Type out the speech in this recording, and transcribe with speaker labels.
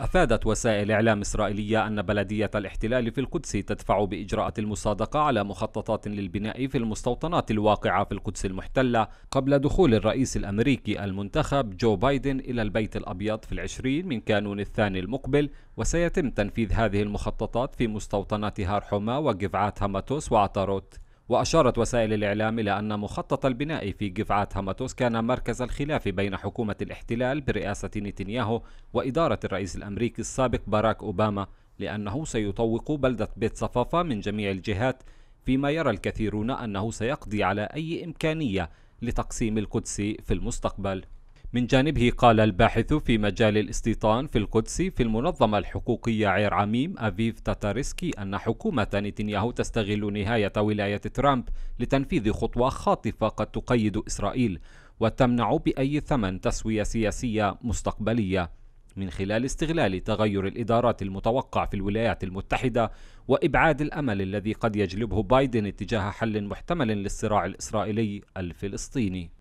Speaker 1: أفادت وسائل إعلام إسرائيلية أن بلدية الاحتلال في القدس تدفع بإجراءات المصادقة على مخططات للبناء في المستوطنات الواقعة في القدس المحتلة قبل دخول الرئيس الأمريكي المنتخب جو بايدن إلى البيت الأبيض في العشرين من كانون الثاني المقبل وسيتم تنفيذ هذه المخططات في مستوطنات هارحوما وجفعات هاماتوس وعطاروت وأشارت وسائل الإعلام إلى أن مخطط البناء في جفعة هاماتوس كان مركز الخلاف بين حكومة الاحتلال برئاسة نتنياهو وإدارة الرئيس الأمريكي السابق باراك أوباما لأنه سيطوق بلدة بيت صفافة من جميع الجهات فيما يرى الكثيرون أنه سيقضي على أي إمكانية لتقسيم القدس في المستقبل من جانبه قال الباحث في مجال الاستيطان في القدس في المنظمة الحقوقية عير عميم أفيف تاتاريسكي أن حكومة نتنياهو تستغل نهاية ولاية ترامب لتنفيذ خطوة خاطفة قد تقيد إسرائيل وتمنع بأي ثمن تسوية سياسية مستقبلية من خلال استغلال تغير الإدارات المتوقع في الولايات المتحدة وإبعاد الأمل الذي قد يجلبه بايدن اتجاه حل محتمل للصراع الإسرائيلي الفلسطيني